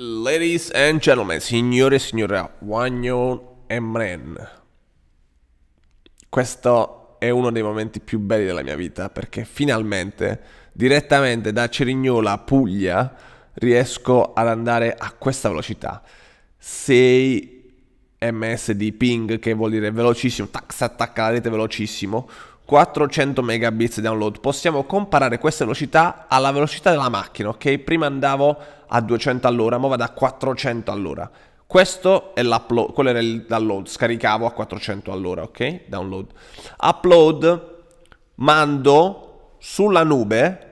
Ladies and gentlemen, signore e signore, e Mren. Questo è uno dei momenti più belli della mia vita perché finalmente, direttamente da Cerignola, Puglia, riesco ad andare a questa velocità. 6 ms di ping, che vuol dire velocissimo, tac, si attacca la rete velocissimo, 400 megabits download. Possiamo comparare questa velocità alla velocità della macchina, ok? Prima andavo a 200 all'ora, ora vado a 400 all'ora. Questo è l'upload, quello era il download, scaricavo a 400 all'ora, ok? Download. Upload, mando sulla nube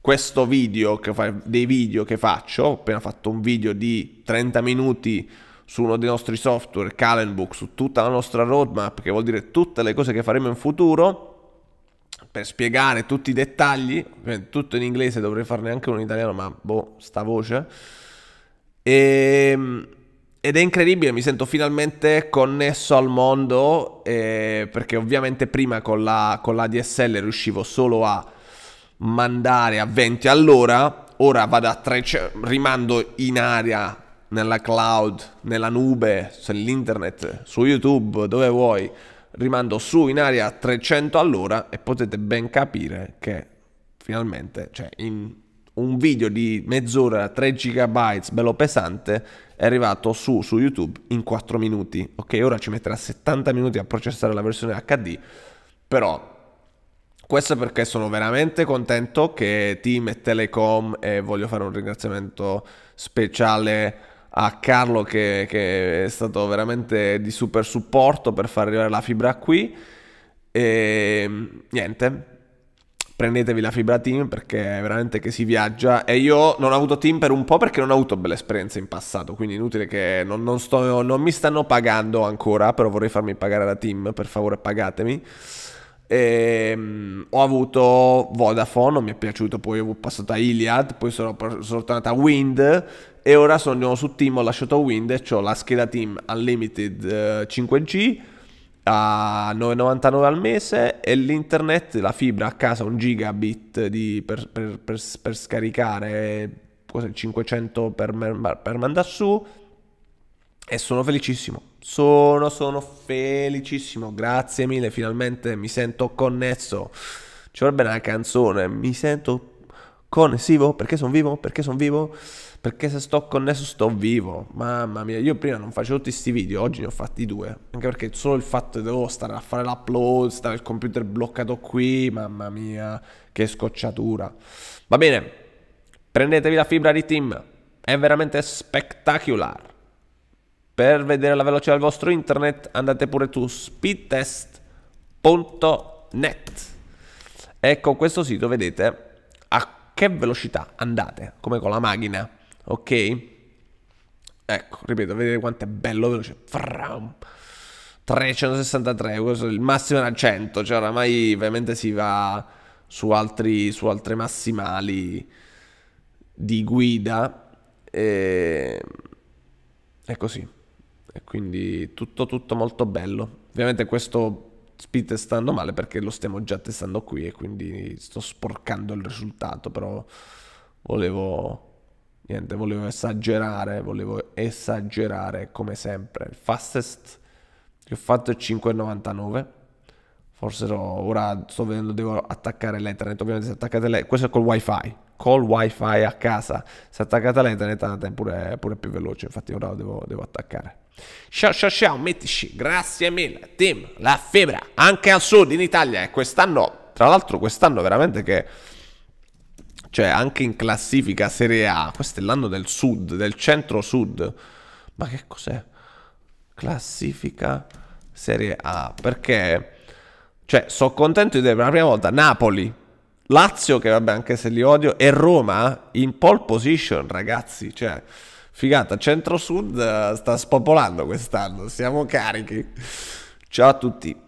questo video, che fa, dei video che faccio, ho appena fatto un video di 30 minuti su uno dei nostri software, Calendbook, su tutta la nostra roadmap, che vuol dire tutte le cose che faremo in futuro, per spiegare tutti i dettagli, cioè, tutto in inglese, dovrei farne anche uno in italiano, ma boh, sta voce. E, ehm, ed è incredibile, mi sento finalmente connesso al mondo, eh, perché ovviamente prima con la, con la DSL riuscivo solo a mandare a 20 all'ora, ora vado a 300, rimando in aria, nella cloud, nella nube, sull'internet, su YouTube, dove vuoi rimando su in aria a 300 all'ora e potete ben capire che finalmente, cioè in un video di mezz'ora, 3 GB, bello pesante, è arrivato su, su YouTube in 4 minuti. Ok, ora ci metterà 70 minuti a processare la versione HD, però questo perché sono veramente contento che Team e Telecom e voglio fare un ringraziamento speciale a Carlo che, che, è stato veramente di super supporto per far arrivare la fibra qui. E niente, prendetevi la fibra team perché è veramente che si viaggia. E io non ho avuto team per un po' perché non ho avuto belle esperienze in passato, quindi inutile che non, non, sto, non mi stanno pagando ancora, però vorrei farmi pagare la team, per favore pagatemi. E, ehm, ho avuto Vodafone, mi è piaciuto, poi ho passato a Iliad, poi sono, sono tornato a Wind e ora sono su Team, ho lasciato Wind e ho la scheda Team Unlimited eh, 5G a 9,99 al mese e l'internet, la fibra a casa un gigabit di, per, per, per, per, scaricare 500 per, per mandare su e sono felicissimo. Sono, sono felicissimo. Grazie mille, finalmente mi sento connesso. Ci vorrebbe una canzone. Mi sento connessivo perché sono vivo, perché sono vivo, perché se sto connesso sto vivo. Mamma mia, io prima non facevo tutti questi video, oggi ne ho fatti due. Anche perché solo il fatto che devo stare a fare l'upload, stare il computer bloccato qui, mamma mia, che scocciatura. Va bene, prendetevi la fibra di team. È veramente spettacolare. Per vedere la velocità del vostro internet andate pure su speedtest.net. Ecco questo sito, vedete a che velocità andate, come con la macchina, ok? Ecco, ripeto, vedete quanto è bello veloce. 363, questo è il massimo era 100, cioè oramai ovviamente si va su, altri, su altre massimali di guida. E... È così. E quindi tutto, tutto molto bello. Ovviamente questo speed sta andando male perché lo stiamo già testando qui e quindi sto sporcando il risultato, però volevo... Niente, volevo esagerare, volevo esagerare come sempre. Il fastest che ho fatto è 5,99. Forse ora sto vedendo, devo attaccare l'Ethernet. Ovviamente se attaccate l'Ethernet, questo è col wifi col wifi a casa. Se attaccate all'internet è pure, pure più veloce, infatti ora lo devo, devo attaccare. Ciao ciao ciao, mettici, grazie mille team la febra, anche al sud in Italia e quest'anno, tra l'altro quest'anno veramente che cioè anche in classifica Serie A, questo è l'anno del sud, del centro-sud. Ma che cos'è? Classifica Serie A, perché cioè sono contento di vedere per la prima volta Napoli Lazio, che vabbè anche se li odio, e Roma in pole position, ragazzi, cioè figata, centro-sud eh, sta spopolando quest'anno, siamo carichi. Ciao a tutti.